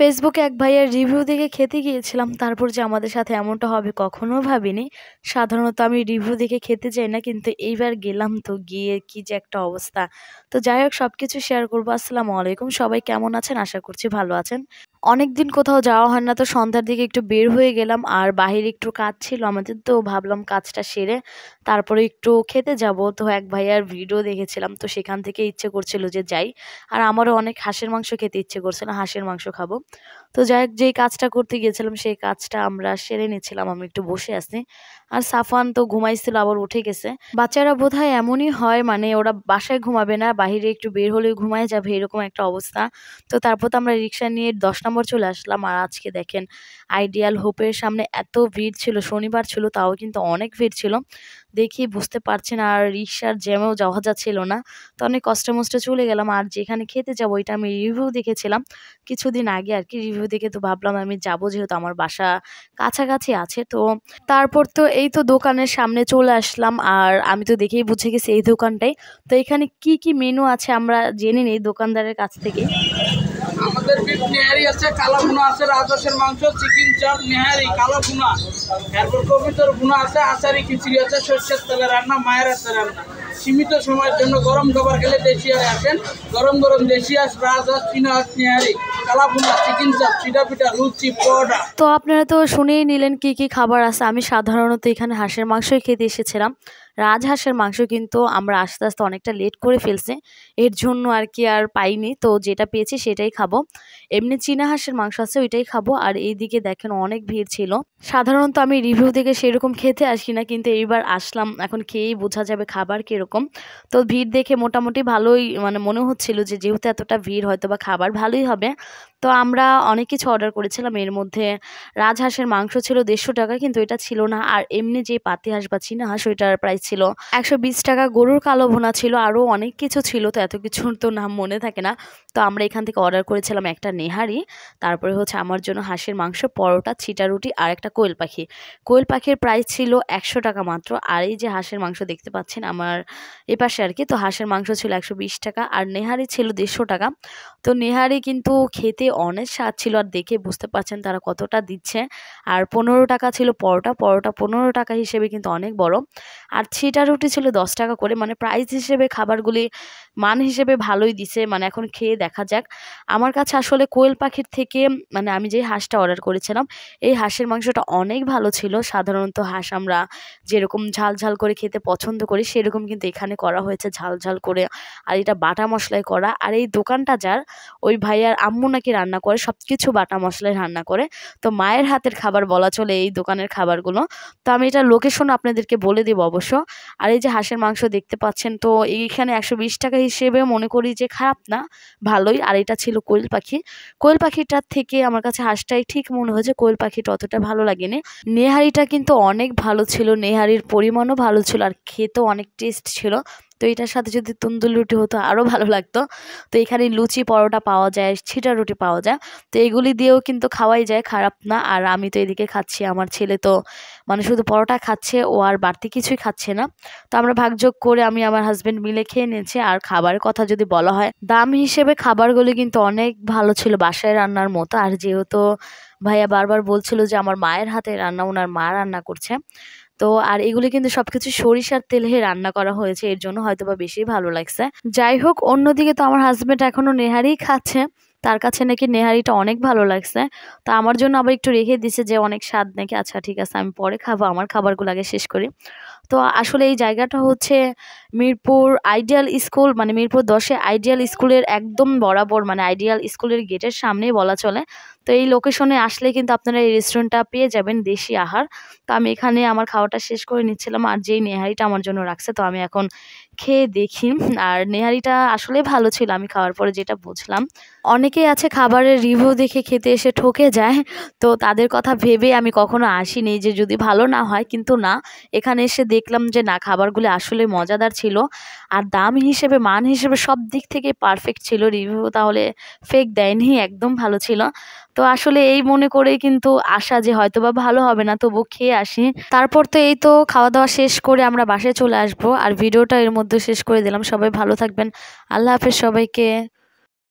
ফেসবুকে এক ভাইয়ের রিভিউ দেখে খেতে গিয়েছিলাম তারপর যে আমাদের সাথে এমনটা হবে কখনো ভাবিনি সাধারণত আমি রিভিউ দেখে খেতে চাই না কিন্তু এইবার গেলাম তো গিয়ে কি যে একটা অবস্থা তো যাই হোক সব কিছু শেয়ার করবো আসসালামু আলাইকুম সবাই কেমন আছেন আশা করছি ভালো আছেন অনেক দিন কোথাও যাওয়া হয় না তো সন্ধ্যার দিকে একটু বের হয়ে গেলাম আর বাহির একটু কাজ ছিল আমাদের তো ভাবলাম কাজটা সেরে তারপরে একটু খেতে যাব তো এক ভাইয়ার ভিডিও দেখেছিলাম তো সেখান থেকে ইচ্ছে করছিল যে যাই আর আমারও অনেক হাঁসের মাংস খেতে ইচ্ছে করছিল হাঁসের মাংস খাবো তো যাই হোক যেই কাজটা করতে গিয়েছিলাম সেই কাজটা আমরা সেরে নিয়েছিলাম আমি একটু বসে আসি আর সাফান তো ঘুমাইছিল আবার উঠে গেছে বাচ্চারা বোধ হয় এমনই হয় মানে ওরা বাসায় ঘুমাবে না বাহিরে একটু বের হলে ঘুমায় যাবে এরকম একটা অবস্থা তো তারপর তো আমরা রিক্সা নিয়ে দশ নম্বর চলে আসলাম আর আজকে দেখেন আইডিয়াল হোপের সামনে এত ভিড় ছিল শনিবার ছিল তাও কিন্তু অনেক ভিড় ছিল দেখি বুঝতে পারছি না আর রিক্সার জ্যামেও যাওয়া যাচ্ছিল না তো অনেক কষ্টে মষ্টে চলে গেলাম আর যেখানে খেতে যাবো ওইটা আমি রিভিউ দেখেছিলাম কিছুদিন আগে আর কি রিভিউ দেখে তো ভাবলাম আমি যাবো যেহেতু আমার বাসা কাছাকাছি আছে তো তারপর তো এই তো দোকানের সামনে চলে আসলাম আর আমি তো দেখেই বুঝে গেছি এই দোকানটাই তো এখানে কি কি মেনু আছে আমরা জেনে নিই দোকানদারের কাছ থেকে আমাদের বিট নেহারি আছে কালা ভুনা আছে রাজসের মাংস চিকেন চাপ নেহারি কালা ভুনা এরপর কবিতর ভুনা আছে আচারি খিচুড়ি আছে সর্ষের তেলের রান্না মায়ের হাতে রান্না সীমিত সময়ের জন্য গরম খাবার খেলে দেশি আসেন গরম গরম দেশি আস রাজহাঁস চীনা নেহারি তো আপনারা তো শুনেই নিলেন কি কি খাবার আছে আমি সাধারণত এখানে হাঁসের মাংসই খেতে এসেছিলাম রাজহাঁসের মাংস কিন্তু আমরা আস্তে আস্তে অনেকটা লেট করে ফেলছে এর জন্য আর কি আর পাইনি তো যেটা পেয়েছি সেটাই খাবো এমনি চীনা হাঁসের মাংস আছে ওইটাই খাবো আর এইদিকে দেখেন অনেক ভিড় ছিল সাধারণত আমি রিভিউ থেকে সেরকম খেতে আসি না কিন্তু এইবার আসলাম এখন খেয়েই বোঝা যাবে খাবার কীরকম তো ভিড় দেখে মোটামুটি ভালোই মানে মনে হচ্ছিল যে যেহেতু এতটা ভিড় হয়তো বা খাবার ভালোই হবে তো আমরা অনেক কিছু অর্ডার করেছিলাম এর মধ্যে রাজহাঁসের মাংস ছিল দেড়শো টাকা কিন্তু এটা ছিল না আর এমনি যে পাতি হাঁস বা চীনা হাঁস ওইটার প্রাইস ছিল একশো বিশ টাকা গরুর কালো ভোনা ছিল আরও অনেক কিছু ছিল তো এত কিছুর তো নাম মনে থাকে না তো আমরা এখান থেকে অর্ডার করেছিলাম একটা নেহারি তারপরে হচ্ছে আমার জন্য হাঁসের মাংস পরোটা ছিটা রুটি আর একটা কোয়েল পাখি কোয়েল পাখির প্রাইস ছিল একশো টাকা মাত্র আর এই যে হাঁসের মাংস দেখতে পাচ্ছেন আমার এপাশে আর কি তো হাঁসের মাংস ছিল একশো টাকা আর নেহারি ছিল দেড়শো টাকা তো নেহারি কিন্তু খেতে অনেক স্বাদ ছিল আর দেখে বুঝতে পারছেন তারা কতটা দিচ্ছে আর পনেরো টাকা ছিল পরোটা পরোটা পনেরো টাকা হিসেবে কিন্তু অনেক বড় আর ছিটা রুটি ছিল দশ টাকা করে মানে প্রাইস হিসেবে খাবারগুলি মান হিসেবে ভালোই দিছে মানে এখন খেয়ে দেখা যাক আমার কাছে আসলে কোয়েল পাখির থেকে মানে আমি যে হাঁসটা অর্ডার করেছিলাম এই হাঁসের মাংসটা অনেক ভালো ছিল সাধারণত হাঁস আমরা যেরকম ঝাল ঝাল করে খেতে পছন্দ করি সেরকম কিন্তু এখানে করা হয়েছে ঝাল ঝাল করে আর এটা বাটা মশলায় করা আর এই দোকানটা যার ওই ভাইয়ার আম্মু নাকি রান্না করে সব কিছু বাটা মশলায় রান্না করে তো মায়ের হাতের খাবার বলা চলে এই দোকানের খাবারগুলো তো আমি এটা লোকেশন আপনাদেরকে বলে দেবো অবশ্য আর এই যে হাঁসের মাংস দেখতে পাচ্ছেন তো এইখানে একশো টাকা হিসেবে মনে করি যে খারাপ না ভালোই আর এটা ছিল কোয়েল পাখি কোয়েল পাখিটার থেকে আমার কাছে হাঁসটাই ঠিক মনে হয়েছে কোয়েল পাখিটা অতটা ভালো লাগেনি নেহারিটা কিন্তু অনেক ভালো ছিল নেহারির পরিমাণও ভালো ছিল আর খেতেও অনেক টেস্ট ছিল তো এটার সাথে যদি তন্দুর রুটি হতো আরও ভালো লাগতো তো এখানে লুচি পরোটা পাওয়া যায় ছিটা রুটি পাওয়া যায় তো এগুলি দিয়েও কিন্তু খাওয়াই যায় খারাপ না আর আমি তো এদিকে খাচ্ছি আমার ছেলে তো মানে শুধু পরোটা খাচ্ছে ও আর বাড়তি কিছুই খাচ্ছে না তো আমরা ভাগযোগ করে আমি আমার হাজব্যান্ড মিলে খেয়ে নিয়েছি আর খাবারের কথা যদি বলা হয় দাম হিসেবে খাবারগুলি কিন্তু অনেক ভালো ছিল বাসায় রান্নার মতো আর যেহেতু ভাইয়া বারবার বলছিল যে আমার মায়ের হাতে রান্না ওনার মা রান্না করছে তো আর এগুলি কিন্তু সবকিছু সরিষার তেলে রান্না করা হয়েছে এর জন্য হয়তো বা বেশি ভালো লাগছে যাই হোক অন্যদিকে তো আমার হাজব্যান্ড এখনও নেহারি খাচ্ছে তার কাছে নাকি নেহারিটা অনেক ভালো লাগছে তা আমার জন্য আবার একটু রেখে দিছে যে অনেক স্বাদ নাকি আচ্ছা ঠিক আছে আমি পরে খাবো আমার খাবারগুলো আগে শেষ করি তো আসলে এই জায়গাটা হচ্ছে মিরপুর আইডিয়াল স্কুল মানে মিরপুর দশে আইডিয়াল স্কুলের একদম বরাবর মানে আইডিয়াল স্কুলের গেটের সামনেই বলা চলে তো এই লোকেশনে আসলে কিন্তু আপনারা এই রেস্টুরেন্টটা পেয়ে যাবেন দেশি আহার তো আমি এখানে আমার খাওয়াটা শেষ করে নিচ্ছিলাম আর যেই নেহারিটা আমার জন্য রাখছে তো আমি এখন খেয়ে দেখি আর নেহারিটা আসলে ভালো ছিল আমি খাওয়ার পরে যেটা বুঝলাম অনেকেই আছে খাবারের রিভিউ দেখে খেতে এসে ঠকে যায় তো তাদের কথা ভেবে আমি কখনো আসিনি যে যদি ভালো না হয় কিন্তু না এখানে এসে দেখ দেখলাম যে না খাবারগুলি আসলে মজাদার ছিল আর দাম হিসেবে মান হিসেবে সব দিক থেকে পারফেক্ট ছিল রিভিউ তাহলে ফেক দেয়নি একদম ভালো ছিল তো আসলে এই মনে করেই কিন্তু আশা যে হয়তো বা ভালো হবে না তবু খেয়ে আসি তারপর তো এই তো খাওয়া দাওয়া শেষ করে আমরা বাসায় চলে আসব আর ভিডিওটা এর মধ্যে শেষ করে দিলাম সবাই ভালো থাকবেন আল্লাহ হাফেজ সবাইকে